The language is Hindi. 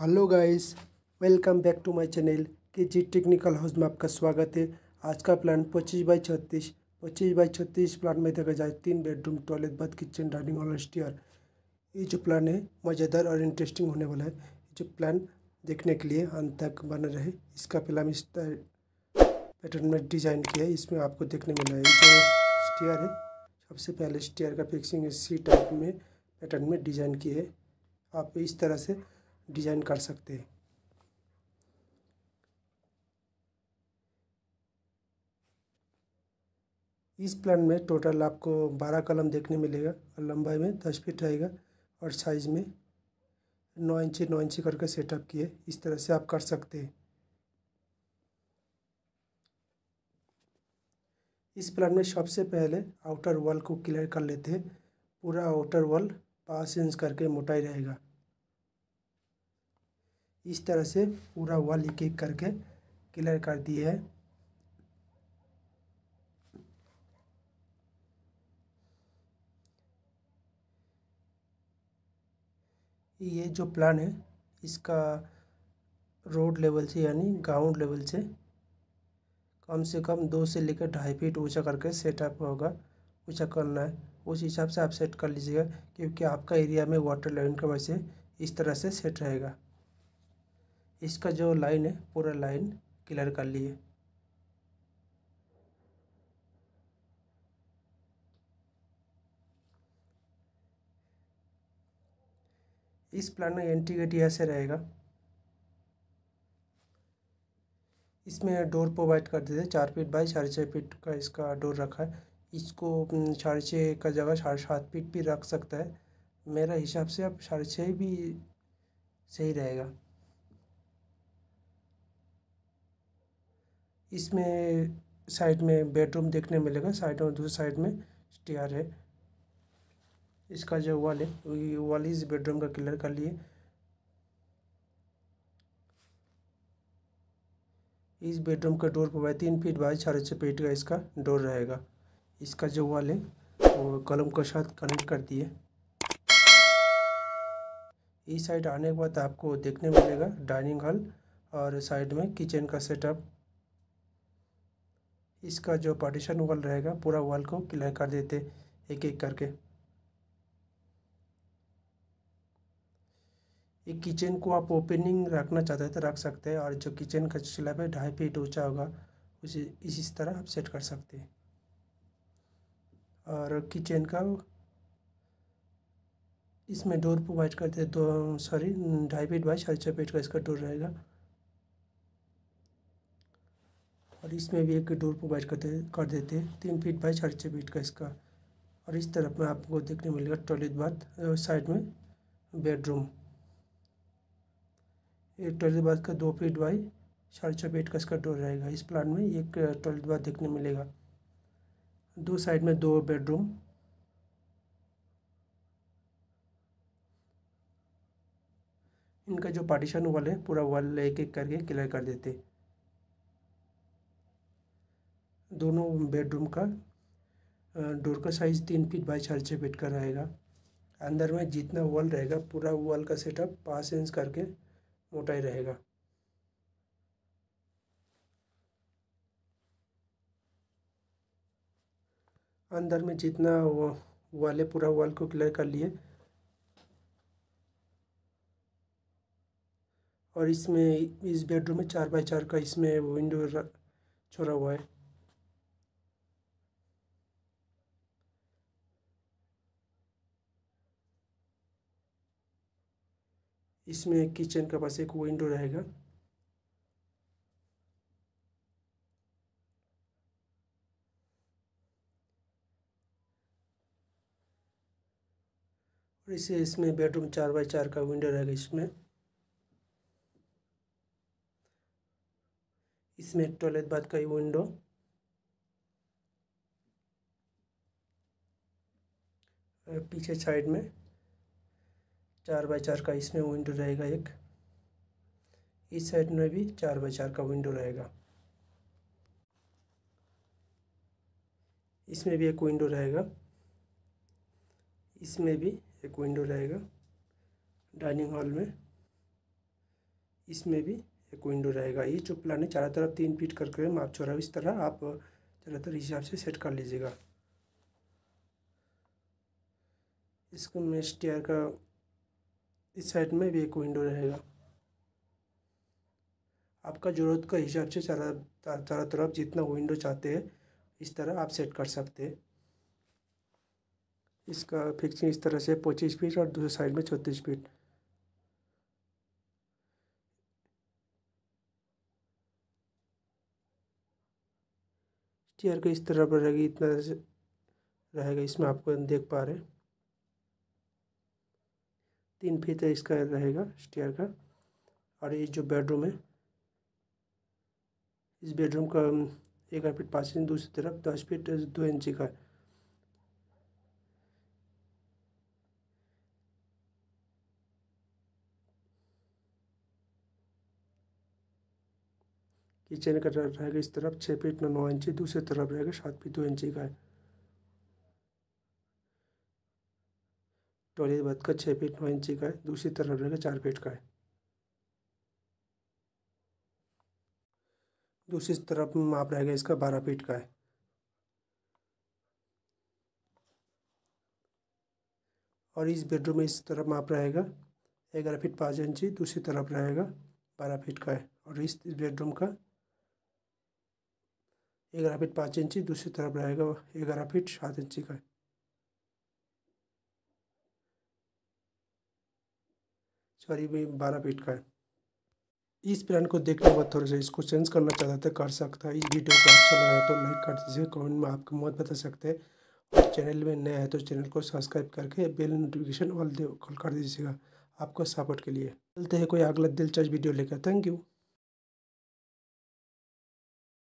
hello guys welcome back to my channel K G technical house में आपका स्वागत है आज का प्लान पच्चीस बाई छत्तीस पच्चीस बाई छत्तीस प्लान में देखा जाए तीन bedroom toilet bath kitchen dining hall stair ये जो प्लान है मज़ेदार और इंटरेस्टिंग होने वाला है जो प्लान देखने के लिए अंत तक बना रहे इसका प्लान इस पैटर्न में डिज़ाइन किया है इसमें आपको देखने मिला है जो स्टेयर है सबसे पहले स्टेयर का फिक्सिंग सी टाइप में पैटर्न में डिज़ाइन किया है आप इस तरह से डिजाइन कर सकते हैं इस प्लान में टोटल आपको बारह कलम देखने मिलेगा और लंबाई में दस फीट रहेगा और साइज़ में नौ इंची नौ इंची करके सेटअप किए इस तरह से आप कर सकते हैं इस प्लान में सबसे पहले आउटर वॉल को क्लियर कर लेते हैं पूरा आउटर वॉल पाँच इंच करके मोटाई रहेगा इस तरह से पूरा वॉल एक एक करके क्लियर कर दी है ये जो प्लान है इसका रोड लेवल से यानी ग्राउंड लेवल से कम से कम दो से लेकर ढाई फीट ऊंचा करके सेटअप होगा ऊंचा करना है उस हिसाब से आप सेट कर लीजिएगा क्योंकि आपका एरिया में वाटर लाइन का वैसे इस तरह से सेट रहेगा इसका जो लाइन है पूरा लाइन क्लियर कर लिए इस प्लान में एंटीगेट यहाँ से रहेगा इसमें डोर प्रोवाइड कर देते चार फीट बाई साढ़े छः फीट का इसका डोर रखा है इसको साढ़े छः का जगह साढ़े सात फीट भी रख सकता है मेरा हिसाब से अब साढ़े छः भी सही रहेगा इसमें साइड में बेडरूम देखने मिलेगा साइड और दूसरे साइड में स्टेयर है इसका जो वॉल है ये वॉल इस बेडरूम का कलर कर लिए इस बेडरूम का डोर पर तीन फीट बाई चार छः फीट का इसका डोर रहेगा इसका जो वॉल है वो कलम के साथ कनेक्ट कर दिए इस साइड आने के बाद आपको देखने मिलेगा डाइनिंग हॉल और साइड में किचन का सेटअप इसका जो पार्टीशन वॉल रहेगा पूरा वॉल को क्लियर कर देते एक एक करके एक किचन को आप ओपनिंग रखना चाहते हैं तो रख सकते हैं और जो किचन का स्लैब है ढाई फीट ऊंचा होगा उसे इसी तरह आप सेट कर सकते हैं और किचन का इसमें डोर प्रोवाइड करते हैं दो तो, सॉरी ढाई फीट बाई साढ़े छः फीट का इसका डोर रहेगा और इसमें भी एक डोर प्रोवाइड कर दे कर देते हैं तीन फीट बाई साढ़े छः फीट का इसका और इस तरफ में आपको देखने मिलेगा टॉयलेट बाथ साइड में बेडरूम ये टॉयलेट बाथ का दो फीट बाई साढ़े छः फीट का इसका डोर रहेगा इस प्लान में एक टॉयलेट बाथ देखने मिलेगा दो साइड में दो बेडरूम इनका जो पार्टीशन वॉल है पूरा वॉल एक एक करके क्लियर कर देते दोनों बेडरूम का डोर का साइज़ तीन फीट बाई चार छः फीट का रहेगा अंदर में जितना वॉल रहेगा पूरा वॉल का सेटअप पाँच इंच करके मोटाई रहेगा अंदर में जितना वो वाले पूरा वॉल को क्लियर कर लिए और इसमें इस बेडरूम में चार बाई चार का इसमें विंडो छोड़ा हुआ है इसमें किचन के पास एक विंडो रहेगा और इसे इसमें बेडरूम चार बाय चार का विंडो रहेगा इसमें इसमें एक टॉयलेट बाथ का ही विंडो पीछे साइड में चार बाई चार का इसमें विंडो रहेगा एक इस साइड में भी चार बाई चार का विंडो रहेगा इसमें भी एक विंडो रहेगा इसमें भी एक विंडो रहेगा डाइनिंग हॉल में इसमें भी एक विंडो रहेगा ये जो प्लान है चारों तरफ तीन फीट करके माप चौरा इस तरह आप चारों तरह हिसाब से सेट कर लीजिएगा इसको मैं स्टेयर का इस साइड में भी एक विंडो रहेगा आपका ज़रूरत के हिसाब से चारों तरफ जितना विंडो चाहते हैं इस तरह आप सेट कर सकते हैं इसका फिक्सिंग इस तरह से पच्चीस फीट और दूसरे साइड में छत्तीस फीट स्टीयर के इस तरह पर रहेगी इतना रहेगा इसमें आपको देख पा रहे हैं तीन फीट इसका रहेगा स्टेयर का और ये जो बेडरूम है इस बेडरूम का आठ फीट पाँच इंच दूसरी तरफ दस फीट दो इंची का किचन का रहेगा इस तरफ छः फीट नौ इंची दूसरी तरफ रहेगा सात फीट दो इंची का है टॉयलेट बथ का छः फीट नौ इंची का है दूसरी तरफ रहेगा चार फीट का है दूसरी तरफ माप रहेगा इसका बारह फीट का है और इस बेडरूम में इस तरफ माप रहेगा ग्यारह फीट पाँच इंची दूसरी तरफ रहेगा बारह फीट का है और इस बेडरूम का ग्यारह फीट पाँच इंची दूसरी तरफ रहेगा ग्यारह फीट सात इंची का है सॉरी भी बारह फीट का है इस प्लान को देखने के बाद थोड़ा सा इसको चेंज करना चाहता था कर सकता है इस वीडियो को अच्छा लगा तो लाइक कर दीजिए कमेंट में आपकी मत बता सकते हैं और चैनल में नया है तो चैनल को सब्सक्राइब करके बेल नोटिफिकेशन ऑल दे कर दीजिएगा आपको सपोर्ट के लिए चलते हैं कोई अगला दिलचस्प वीडियो लेकर थैंक यू